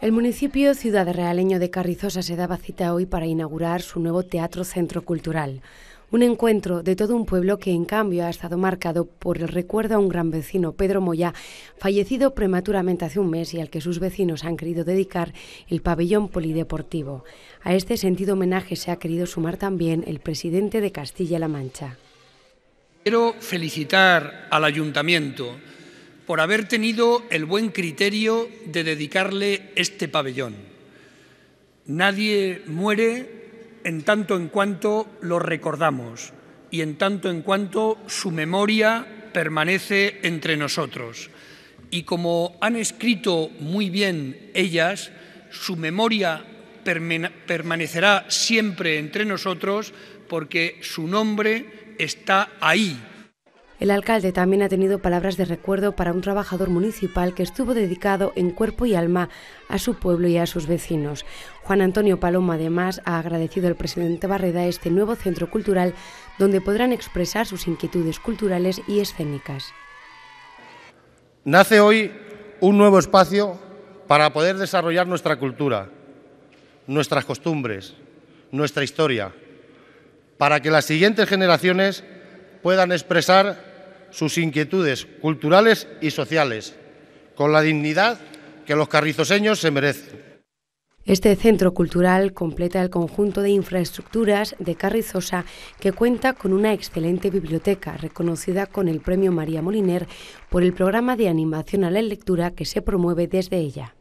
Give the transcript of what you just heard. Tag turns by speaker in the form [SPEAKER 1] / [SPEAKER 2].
[SPEAKER 1] El municipio Ciudad Realeño de Carrizosa se daba cita hoy para inaugurar su nuevo Teatro Centro Cultural, un encuentro de todo un pueblo que en cambio ha estado marcado por el recuerdo a un gran vecino, Pedro Moya, fallecido prematuramente hace un mes y al que sus vecinos han querido dedicar el pabellón polideportivo. A este sentido homenaje se ha querido sumar también el presidente de Castilla-La Mancha.
[SPEAKER 2] Quiero felicitar al ayuntamiento por haber tenido el buen criterio de dedicarle este pabellón. Nadie muere en tanto en cuanto lo recordamos y en tanto en cuanto su memoria permanece entre nosotros. Y como han escrito muy bien ellas, su memoria permanecerá siempre entre nosotros porque su nombre está ahí
[SPEAKER 1] el alcalde también ha tenido palabras de recuerdo para un trabajador municipal que estuvo dedicado en cuerpo y alma a su pueblo y a sus vecinos. Juan Antonio Paloma, además, ha agradecido al presidente Barreda este nuevo centro cultural donde podrán expresar sus inquietudes culturales y escénicas.
[SPEAKER 3] Nace hoy un nuevo espacio para poder desarrollar nuestra cultura, nuestras costumbres, nuestra historia, para que las siguientes generaciones puedan expresar sus inquietudes culturales y sociales, con la dignidad que los carrizoseños se merecen.
[SPEAKER 1] Este centro cultural completa el conjunto de infraestructuras de Carrizosa que cuenta con una excelente biblioteca reconocida con el Premio María Moliner por el programa de animación a la lectura que se promueve desde ella.